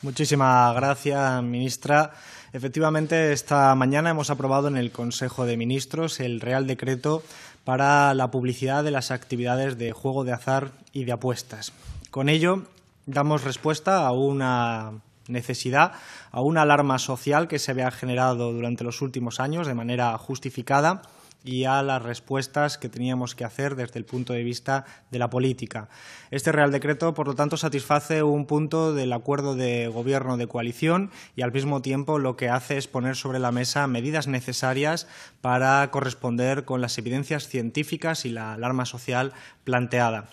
Muchísimas gracias, ministra. Efectivamente, esta mañana hemos aprobado en el Consejo de Ministros el Real Decreto para la publicidad de las actividades de juego de azar y de apuestas. Con ello, damos respuesta a una necesidad, a una alarma social que se había generado durante los últimos años de manera justificada y a las respuestas que teníamos que hacer desde el punto de vista de la política. Este Real Decreto, por lo tanto, satisface un punto del acuerdo de gobierno de coalición y al mismo tiempo lo que hace es poner sobre la mesa medidas necesarias para corresponder con las evidencias científicas y la alarma social planteada.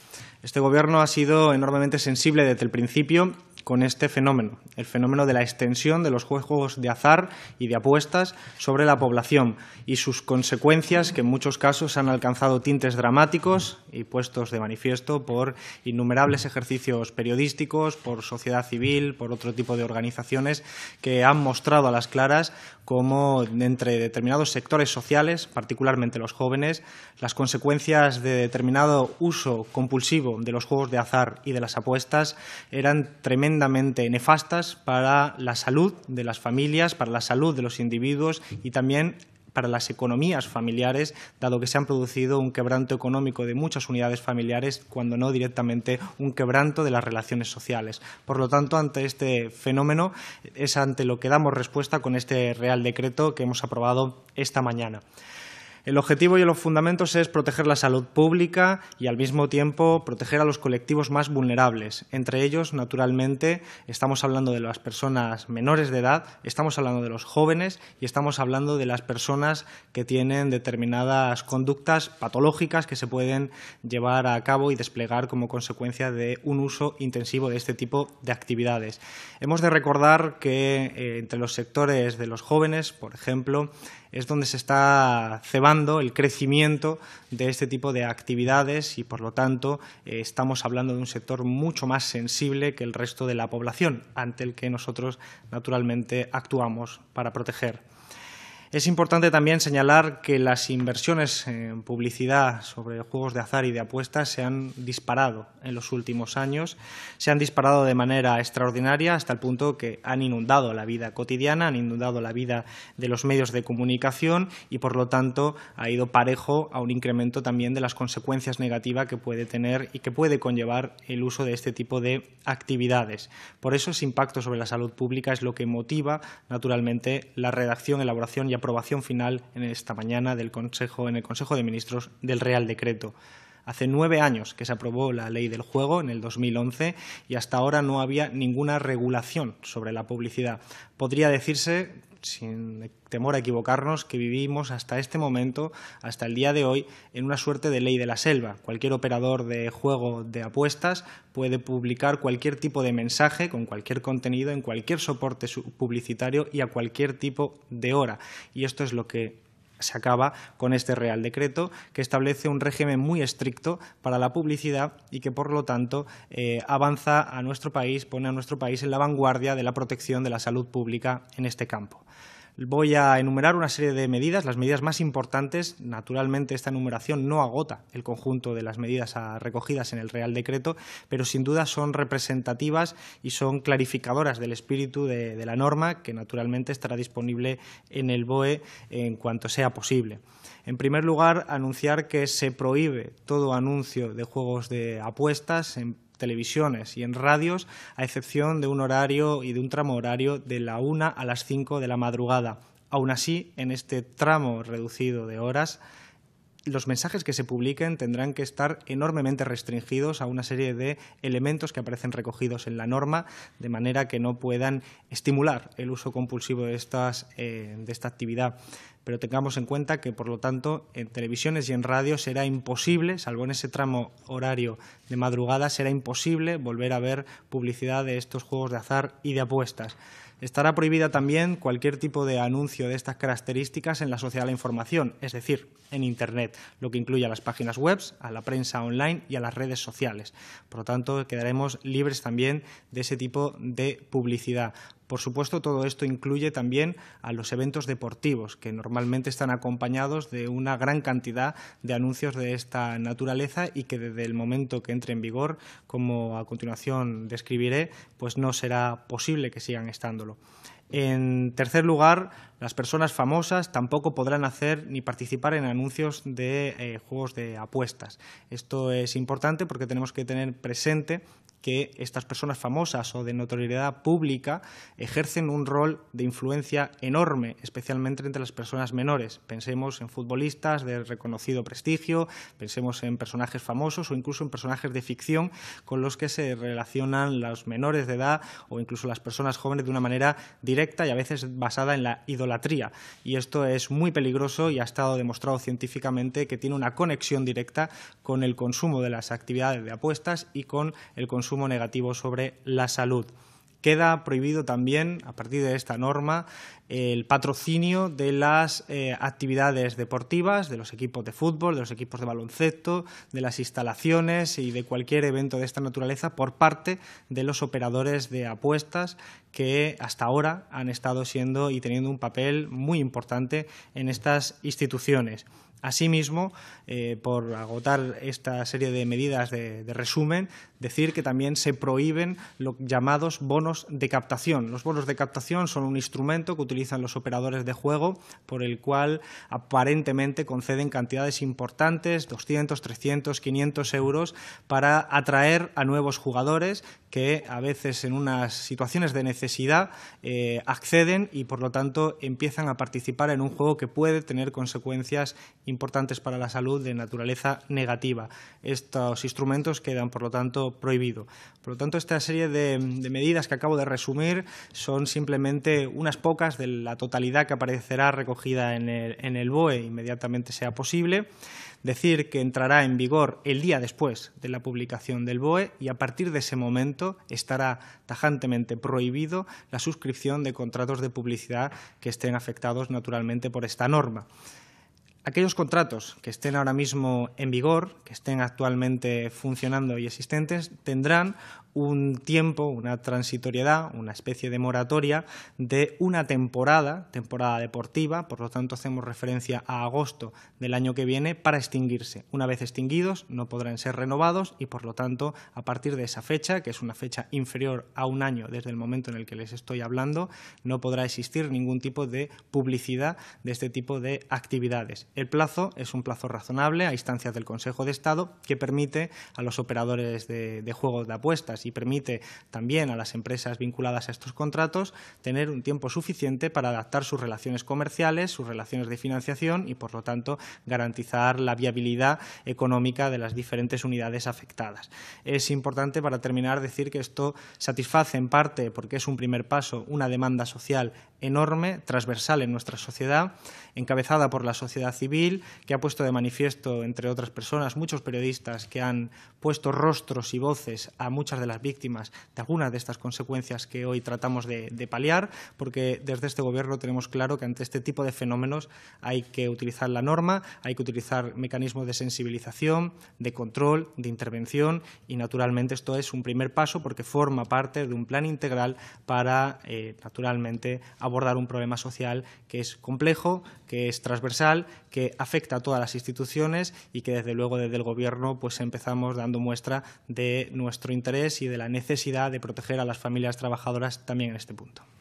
Este Gobierno ha sido enormemente sensible desde el principio con este fenómeno, el fenómeno de la extensión de los juegos de azar y de apuestas sobre la población y sus consecuencias que en muchos casos han alcanzado tintes dramáticos y puestos de manifiesto por innumerables ejercicios periodísticos, por sociedad civil, por otro tipo de organizaciones que han mostrado a las claras cómo entre determinados sectores sociales, particularmente los jóvenes, las consecuencias de determinado uso compulsivo de los juegos de azar y de las apuestas eran tremendamente nefastas para la salud de las familias, para la salud de los individuos y también para las economías familiares, dado que se han producido un quebranto económico de muchas unidades familiares, cuando no directamente un quebranto de las relaciones sociales. Por lo tanto, ante este fenómeno es ante lo que damos respuesta con este Real Decreto que hemos aprobado esta mañana. El objetivo y los fundamentos es proteger la salud pública y al mismo tiempo proteger a los colectivos más vulnerables. Entre ellos, naturalmente, estamos hablando de las personas menores de edad, estamos hablando de los jóvenes y estamos hablando de las personas que tienen determinadas conductas patológicas que se pueden llevar a cabo y desplegar como consecuencia de un uso intensivo de este tipo de actividades. Hemos de recordar que eh, entre los sectores de los jóvenes, por ejemplo, es donde se está cebando el crecimiento de este tipo de actividades y, por lo tanto, eh, estamos hablando de un sector mucho más sensible que el resto de la población, ante el que nosotros, naturalmente, actuamos para proteger. Es importante también señalar que las inversiones en publicidad sobre juegos de azar y de apuestas se han disparado en los últimos años, se han disparado de manera extraordinaria hasta el punto que han inundado la vida cotidiana, han inundado la vida de los medios de comunicación y, por lo tanto, ha ido parejo a un incremento también de las consecuencias negativas que puede tener y que puede conllevar el uso de este tipo de actividades. Por eso, ese impacto sobre la salud pública es lo que motiva, naturalmente, la redacción, elaboración y aprobación final en esta mañana del Consejo, en el Consejo de Ministros del Real Decreto Hace nueve años que se aprobó la ley del juego en el 2011 y hasta ahora no había ninguna regulación sobre la publicidad. Podría decirse sin temor a equivocarnos, que vivimos hasta este momento, hasta el día de hoy, en una suerte de ley de la selva. Cualquier operador de juego de apuestas puede publicar cualquier tipo de mensaje con cualquier contenido en cualquier soporte publicitario y a cualquier tipo de hora. Y esto es lo que se acaba con este Real Decreto que establece un régimen muy estricto para la publicidad y que, por lo tanto, eh, avanza a nuestro país, pone a nuestro país en la vanguardia de la protección de la salud pública en este campo voy a enumerar una serie de medidas, las medidas más importantes. Naturalmente, esta enumeración no agota el conjunto de las medidas recogidas en el Real Decreto, pero sin duda son representativas y son clarificadoras del espíritu de, la norma, que naturalmente estará disponible en el BOE en cuanto sea posible. En primer lugar, anunciar que se prohíbe todo anuncio de juegos de apuestas en televisiones y en radios, a excepción de un horario y de un tramo horario de la una a las cinco de la madrugada. Aún así, en este tramo reducido de horas, los mensajes que se publiquen tendrán que estar enormemente restringidos a una serie de elementos que aparecen recogidos en la norma, de manera que no puedan estimular el uso compulsivo de, estas, eh, esta actividad. Pero tengamos en cuenta que, por lo tanto, en televisiones y en radio será imposible, salvo en ese tramo horario de madrugada, será imposible volver a ver publicidad de estos juegos de azar y de apuestas. Estará prohibida también cualquier tipo de anuncio de estas características en la sociedad de la información, es decir, en Internet, lo que incluye a las páginas web, a la prensa online y a las redes sociales. Por lo tanto, quedaremos libres también de ese tipo de publicidad. Por supuesto, todo esto incluye también a los eventos deportivos, que normalmente están acompañados de una gran cantidad de anuncios de esta naturaleza y que desde el momento que entre en vigor, como a continuación describiré, pues no será posible que sigan estándolo. En tercer lugar, las personas famosas tampoco podrán hacer ni participar en anuncios de eh, juegos de apuestas. Esto es importante porque tenemos que tener presente que estas personas famosas o de notoriedad pública ejercen un rol de influencia enorme, especialmente entre las personas menores. Pensemos en futbolistas de reconocido prestigio, pensemos en personajes famosos o incluso en personajes de ficción con los que se relacionan los menores de edad o incluso las personas jóvenes de una manera directa y a veces basada en la idolatría. Y esto es muy peligroso y ha estado demostrado científicamente que tiene una conexión directa con el consumo de las actividades de apuestas y con el consumo negativo sobre la salud. Queda prohibido también, a partir de esta norma, el patrocinio de las eh, actividades deportivas, de los equipos de fútbol, de los equipos de baloncesto, de las instalaciones y de cualquier evento de esta naturaleza por parte de los operadores de apuestas que hasta ahora han estado siendo y teniendo un papel muy importante en estas instituciones. Asimismo, eh, por agotar esta serie de medidas de resumen, decir que también se prohíben los llamados bonos de captación. Los bonos de captación son un instrumento que utilizan los operadores de juego por el cual aparentemente conceden cantidades importantes, 200, 300, 500 euros, para atraer a nuevos jugadores que a veces en unas situaciones de necesidad eh, acceden y por lo tanto empiezan a participar en un juego que puede tener consecuencias importantes para la salud de naturaleza negativa. Estos instrumentos quedan por lo tanto prohibidos. Por lo tanto, esta serie de medidas que acabo de resumir son simplemente unas pocas de la totalidad que aparecerá recogida en el, en el BOE inmediatamente sea posible. Decir que entrará en vigor el día después de la publicación del BOE y a partir de ese momento estará tajantemente prohibido la suscripción de contratos de publicidad que estén afectados naturalmente por esta norma aquellos contratos que estén ahora mismo en vigor, que estén actualmente funcionando y existentes, tendrán un tiempo, una transitoriedad, una especie de moratoria de una temporada, temporada deportiva, por lo tanto hacemos referencia a agosto del año que viene, para extinguirse. Una vez extinguidos no podrán ser renovados y por lo tanto a partir de esa fecha, que es una fecha inferior a un año desde el momento en el que les estoy hablando, no podrá existir ningún tipo de publicidad de este tipo de actividades. El plazo es un plazo razonable a instancias del Consejo de Estado que permite a los operadores de, de juegos de apuestas y permite también a las empresas vinculadas a estos contratos tener un tiempo suficiente para adaptar sus relaciones comerciales, sus relaciones de financiación y, por lo tanto, garantizar la viabilidad económica de las diferentes unidades afectadas. Es importante, para terminar, decir que esto satisface en parte, porque es un primer paso, una demanda social enorme, transversal en nuestra sociedad, encabezada por la sociedad civil, que ha puesto de manifiesto, entre otras personas, muchos periodistas que han puesto rostros y voces a muchas de las víctimas de algunas de estas consecuencias que hoy tratamos de, paliar, porque desde este Gobierno tenemos claro que ante este tipo de fenómenos hay que utilizar la norma, hay que utilizar mecanismos de sensibilización, de control, de intervención y, naturalmente, esto es un primer paso porque forma parte de un plan integral para, eh, naturalmente, abordar un problema social que es complejo, que es transversal, que afecta a todas las instituciones y que desde luego desde el Gobierno pues empezamos dando muestra de nuestro interés y de la necesidad de proteger a las familias trabajadoras también en este punto.